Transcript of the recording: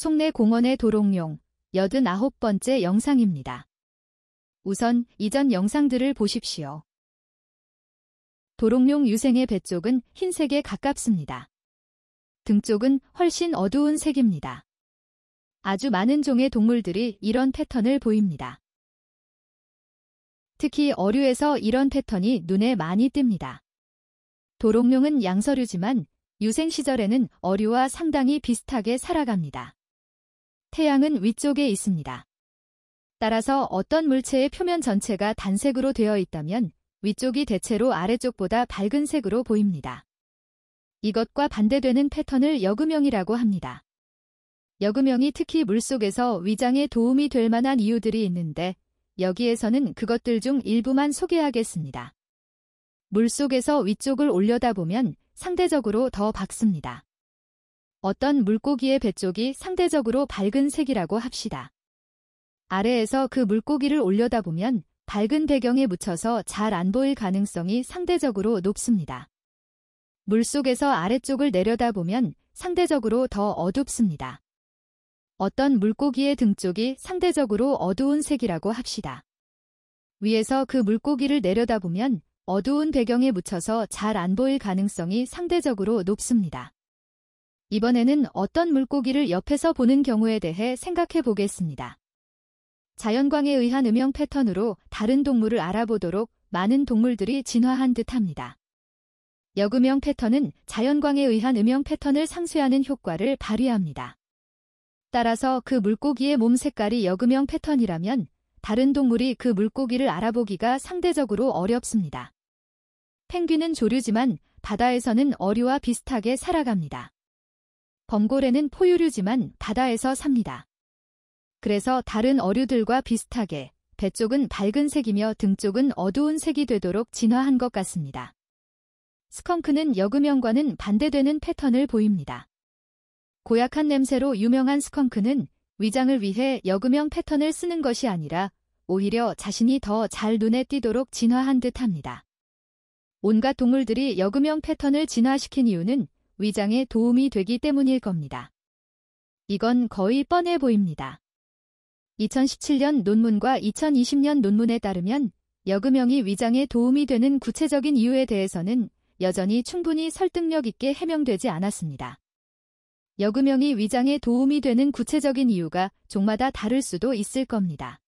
송내 공원의 도롱뇽 89번째 영상입니다. 우선 이전 영상들을 보십시오. 도롱뇽 유생의 배 쪽은 흰색에 가깝습니다. 등 쪽은 훨씬 어두운 색입니다. 아주 많은 종의 동물들이 이런 패턴을 보입니다. 특히 어류에서 이런 패턴이 눈에 많이 띕니다. 도롱뇽은 양서류지만 유생 시절에는 어류와 상당히 비슷하게 살아갑니다. 태양은 위쪽에 있습니다. 따라서 어떤 물체의 표면 전체가 단색으로 되어 있다면 위쪽이 대체로 아래쪽보다 밝은 색으로 보입니다. 이것과 반대되는 패턴을 여금형이라고 합니다. 여금형이 특히 물속에서 위장에 도움이 될 만한 이유들이 있는데 여기에서는 그것들 중 일부만 소개하겠습니다. 물속에서 위쪽을 올려다보면 상대적으로 더 밝습니다. 어떤 물고기의 배쪽이 상대적으로 밝은 색이라고 합시다. 아래에서 그 물고기를 올려다보면 밝은 배경에 묻혀서 잘 안 보일 가능성이 상대적으로 높습니다. 물속에서 아래쪽을 내려다보면 상대적으로 더 어둡습니다. 어떤 물고기의 등쪽이 상대적으로 어두운 색이라고 합시다. 위에서 그 물고기를 내려다보면 어두운 배경에 묻혀서 잘 안 보일 가능성이 상대적으로 높습니다. 이번에는 어떤 물고기를 옆에서 보는 경우에 대해 생각해 보겠습니다. 자연광에 의한 음영 패턴으로 다른 동물을 알아보도록 많은 동물들이 진화한 듯합니다. 역음영 패턴은 자연광에 의한 음영 패턴을 상쇄하는 효과를 발휘합니다. 따라서 그 물고기의 몸 색깔이 역음영 패턴이라면 다른 동물이 그 물고기를 알아보기가 상대적으로 어렵습니다. 펭귄은 조류지만 바다에서는 어류와 비슷하게 살아갑니다. 범고래는 포유류지만 바다에서 삽니다. 그래서 다른 어류들과 비슷하게 배 쪽은 밝은 색이며 등 쪽은 어두운 색이 되도록 진화한 것 같습니다. 스컹크는 여금형과는 반대되는 패턴을 보입니다. 고약한 냄새로 유명한 스컹크는 위장을 위해 여금형 패턴을 쓰는 것이 아니라 오히려 자신이 더 잘 눈에 띄도록 진화한 듯합니다. 온갖 동물들이 여금형 패턴을 진화시킨 이유는 위장에 도움이 되기 때문일 겁니다. 이건 거의 뻔해 보입니다. 2017년 논문과 2020년 논문에 따르면 여금형이 위장에 도움이 되는 구체적인 이유에 대해서는 여전히 충분히 설득력 있게 해명되지 않았습니다. 여금형이 위장에 도움이 되는 구체적인 이유가 종마다 다를 수도 있을 겁니다.